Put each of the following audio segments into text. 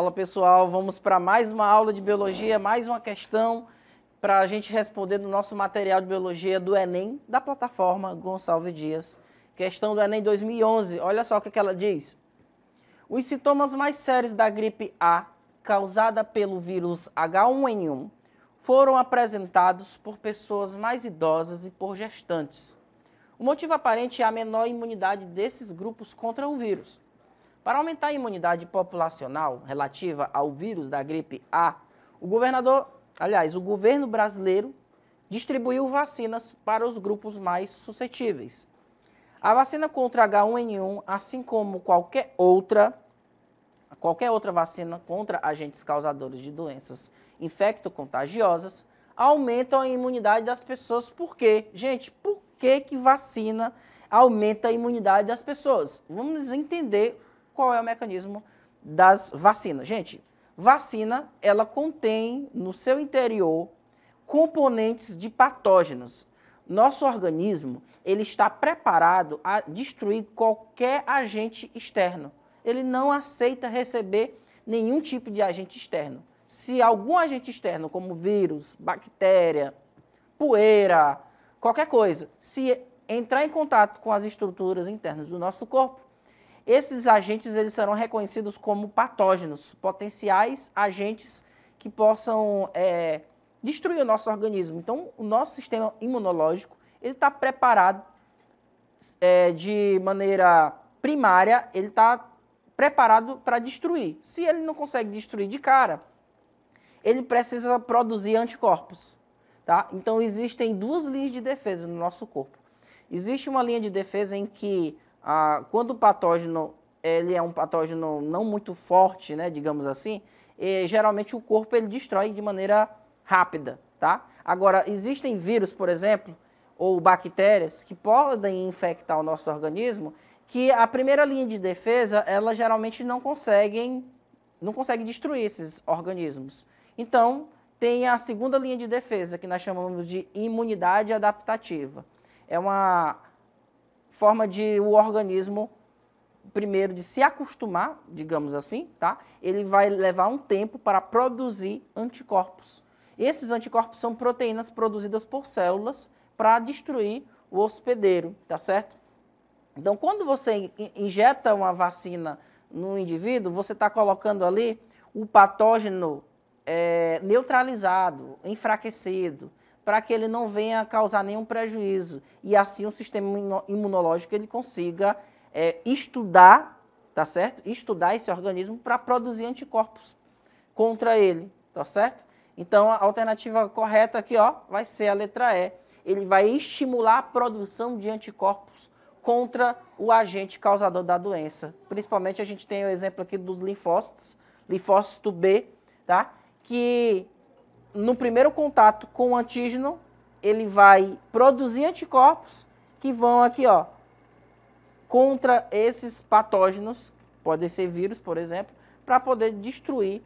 Fala pessoal, vamos para mais uma aula de biologia, mais uma questão para a gente responder no nosso material de biologia do Enem, da plataforma Gonçalves Dias. Questão do Enem 2011, olha só o que, que ela diz. Os sintomas mais sérios da gripe A, causada pelo vírus H1N1, foram apresentados por pessoas mais idosas e por gestantes. O motivo aparente é a menor imunidade desses grupos contra o vírus. Para aumentar a imunidade populacional relativa ao vírus da gripe A, o governador, aliás, o governo brasileiro distribuiu vacinas para os grupos mais suscetíveis. A vacina contra H1N1, assim como qualquer outra, qualquer outra vacina contra agentes causadores de doenças infecto-contagiosas, aumentam a imunidade das pessoas. Por quê? Gente, por que, que vacina aumenta a imunidade das pessoas? Vamos entender qual é o mecanismo das vacinas. Gente, vacina ela contém no seu interior componentes de patógenos. Nosso organismo ele está preparado a destruir qualquer agente externo. Ele não aceita receber nenhum tipo de agente externo. Se algum agente externo, como vírus, bactéria, poeira, qualquer coisa, se entrar em contato com as estruturas internas do nosso corpo, esses agentes eles serão reconhecidos como patógenos, potenciais agentes que possam é, destruir o nosso organismo. Então, o nosso sistema imunológico ele está preparado é, de maneira primária, ele está preparado para destruir. Se ele não consegue destruir de cara, ele precisa produzir anticorpos. Tá? Então existem duas linhas de defesa no nosso corpo. Existe uma linha de defesa em que ah, quando o patógeno ele é um patógeno não muito forte, né, digamos assim, e, é, geralmente o corpo ele destrói de maneira rápida, tá? Agora, existem vírus, por exemplo, ou bactérias que podem infectar o nosso organismo, que a primeira linha de defesa, ela geralmente não conseguem, não consegue destruir esses organismos. Então, tem a segunda linha de defesa, que nós chamamos de imunidade adaptativa. É uma forma de o organismo primeiro de se acostumar, digamos assim, tá? Ele vai levar um tempo para produzir anticorpos. Esses anticorpos são proteínas produzidas por células para destruir o hospedeiro, tá certo? Então, quando você injeta uma vacina no indivíduo, você está colocando ali o patógeno é, neutralizado, enfraquecido para que ele não venha causar nenhum prejuízo. E assim o sistema imunológico ele consiga é, estudar, tá certo? Estudar esse organismo para produzir anticorpos contra ele, tá certo? Então a alternativa correta aqui, ó, vai ser a letra E. Ele vai estimular a produção de anticorpos contra o agente causador da doença. Principalmente a gente tem o exemplo aqui dos linfócitos, linfócito B, tá? Que no primeiro contato com o antígeno, ele vai produzir anticorpos que vão aqui, ó, contra esses patógenos, podem ser vírus, por exemplo, para poder destruir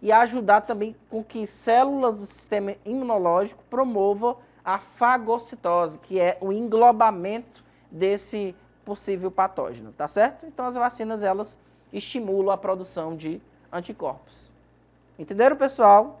e ajudar também com que células do sistema imunológico promovam a fagocitose, que é o englobamento desse possível patógeno, tá certo? Então as vacinas elas estimulam a produção de anticorpos. Entenderam, pessoal?